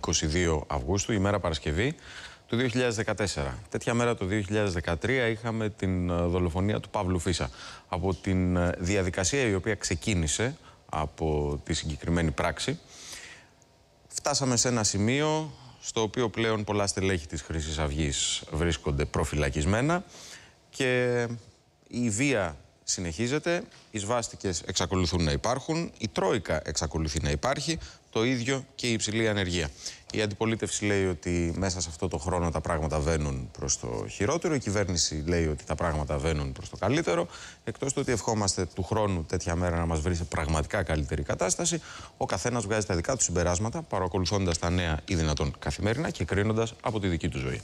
22 Αυγούστου, ημέρα Παρασκευή του 2014. Τέτοια μέρα το 2013 είχαμε την ε, δολοφονία του Παύλου Φίσα. Από την ε, διαδικασία η οποία ξεκίνησε από τη συγκεκριμένη πράξη, φτάσαμε σε ένα σημείο στο οποίο πλέον πολλά στελέχη της Χρυσής Αυγής βρίσκονται προφυλακισμένα και η βία συνεχίζεται, οι σβάστικες εξακολουθούν να υπάρχουν, η Τρόικα εξακολουθεί να υπάρχει, το ίδιο και η υψηλή ανεργία. Η αντιπολίτευση λέει ότι μέσα σε αυτό το χρόνο τα πράγματα βαίνουν προς το χειρότερο. Η κυβέρνηση λέει ότι τα πράγματα βαίνουν προς το καλύτερο. Εκτός του ότι ευχόμαστε του χρόνου τέτοια μέρα να μας βρει σε πραγματικά καλύτερη κατάσταση, ο καθένας βγάζει τα δικά του συμπεράσματα, παρακολουθώντας τα νέα ή δυνατόν καθημερινά και κρίνοντας από τη δική του ζωή.